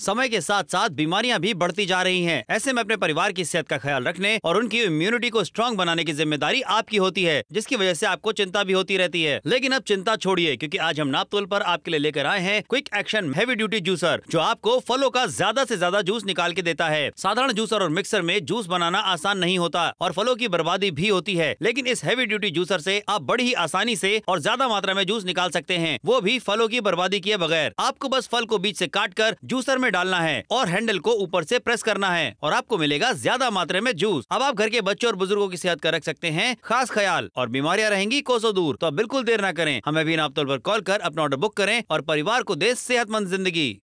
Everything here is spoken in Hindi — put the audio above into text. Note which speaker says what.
Speaker 1: समय के साथ साथ बीमारियां भी बढ़ती जा रही हैं। ऐसे में अपने परिवार की सेहत का ख्याल रखने और उनकी इम्यूनिटी को स्ट्रॉन्ग बनाने की जिम्मेदारी आपकी होती है जिसकी वजह से आपको चिंता भी होती रहती है लेकिन अब चिंता छोड़िए क्योंकि आज हम नापतोल पर आपके लिए लेकर आए हैं quick action heavy duty juicer जो आपको फलों का ज्यादा ऐसी ज्यादा जूस निकाल के देता है साधारण जूसर और मिक्सर में जूस बनाना आसान नहीं होता और फलों की बर्बादी भी होती है लेकिन इस हैवी ड्यूटी जूसर ऐसी आप बड़ी ही आसानी ऐसी और ज्यादा मात्रा में जूस निकाल सकते हैं वो भी फलों की बर्बादी किए बगैर आपको बस फल को बीच ऐसी काट कर जूसर में में डालना है और हैंडल को ऊपर से प्रेस करना है और आपको मिलेगा ज्यादा मात्रा में जूस अब आप घर के बच्चों और बुजुर्गों की सेहत का रख सकते हैं खास ख्याल और बीमारियाँ रहेंगी कोसों दूर तो आप बिल्कुल देर न करें हमें भी तौर पर कॉल कर अपना ऑर्डर बुक करें और परिवार को दे सेहतमंद जिंदगी